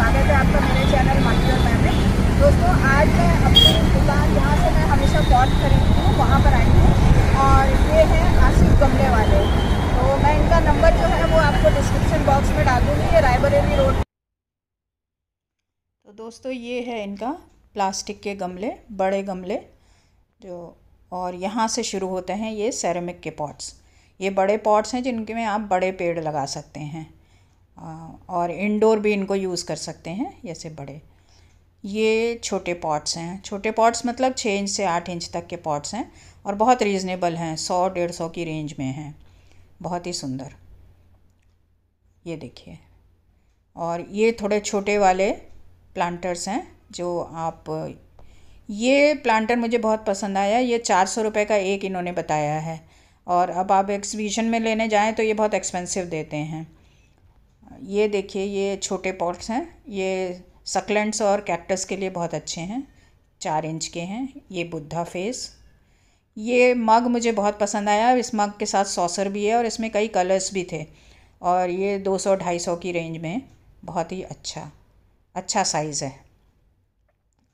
स्वागत है आपका मेरे चैनल मास्टर मैम में दोस्तों आज मैं अपनी दुकान जहाँ से मैं हमेशा पॉट खरीदती हूँ वहाँ पर आई हूँ और ये है आसिफ गमले वाले तो मैं इनका नंबर जो है वो आपको डिस्क्रिप्शन बॉक्स में डाल दूँगी ये रायबरेली रोड तो दोस्तों ये है इनका प्लास्टिक के गमले बड़े गमले जो और यहाँ से शुरू होते हैं ये सेरेमिक के पॉट्स ये बड़े पॉट्स हैं जिनके में आप बड़े पेड़ लगा सकते हैं और इंडोर भी इनको यूज़ कर सकते हैं जैसे बड़े ये छोटे पॉट्स हैं छोटे पॉट्स मतलब छः इंच से आठ इंच तक के पॉट्स हैं और बहुत रीज़नेबल हैं सौ डेढ़ सौ की रेंज में हैं बहुत ही सुंदर ये देखिए और ये थोड़े छोटे वाले प्लांटर्स हैं जो आप ये प्लांटर मुझे बहुत पसंद आया ये चार सौ रुपये का एक इन्होंने बताया है और अब आप एक्सबिशन में लेने जाएं तो ये बहुत एक्सपेंसिव देते हैं ये देखिए ये छोटे पॉट्स हैं ये सकलेंट्स और कैक्टस के लिए बहुत अच्छे हैं चार इंच के हैं ये बुद्धा फेस ये मग मुझे बहुत पसंद आया इस मग के साथ सॉसर भी है और इसमें कई कलर्स भी थे और ये 200-250 की रेंज में बहुत ही अच्छा अच्छा साइज़ है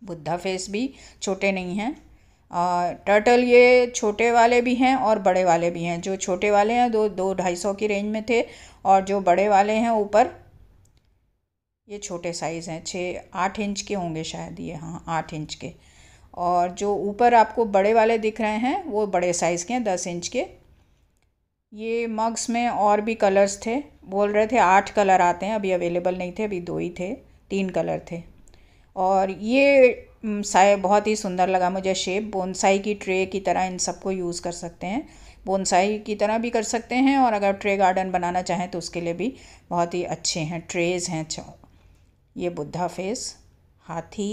बुद्धा फेस भी छोटे नहीं हैं टर्टल ये छोटे वाले भी हैं और बड़े वाले भी हैं जो छोटे वाले हैं दो दो ढाई सौ की रेंज में थे और जो बड़े वाले हैं ऊपर ये छोटे साइज़ हैं छः आठ इंच के होंगे शायद ये हाँ आठ इंच के और जो ऊपर आपको बड़े वाले दिख रहे हैं वो बड़े साइज़ के हैं दस इंच के ये मग्स में और भी कलर्स थे बोल रहे थे आठ कलर आते हैं अभी अवेलेबल नहीं थे अभी दो ही थे तीन कलर थे और ये साय बहुत ही सुंदर लगा मुझे शेप बोनसाई की ट्रे की तरह इन सबको यूज़ कर सकते हैं बोनसाई की तरह भी कर सकते हैं और अगर ट्रे गार्डन बनाना चाहें तो उसके लिए भी बहुत ही अच्छे हैं ट्रेज हैं ये बुद्धा फेस हाथी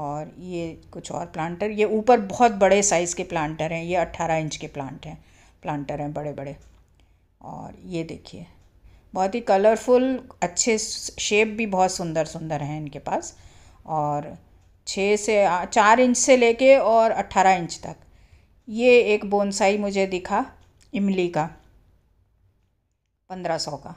और ये कुछ और प्लांटर ये ऊपर बहुत बड़े साइज़ के प्लांटर हैं ये अट्ठारह इंच के प्लांट हैं प्लांटर हैं बड़े बड़े और ये देखिए बहुत ही कलरफुल अच्छे शेप भी बहुत सुंदर सुंदर हैं इनके पास और छः से चार इंच से लेके और अट्ठारह इंच तक ये एक बोनसाई मुझे दिखा इमली का पंद्रह सौ का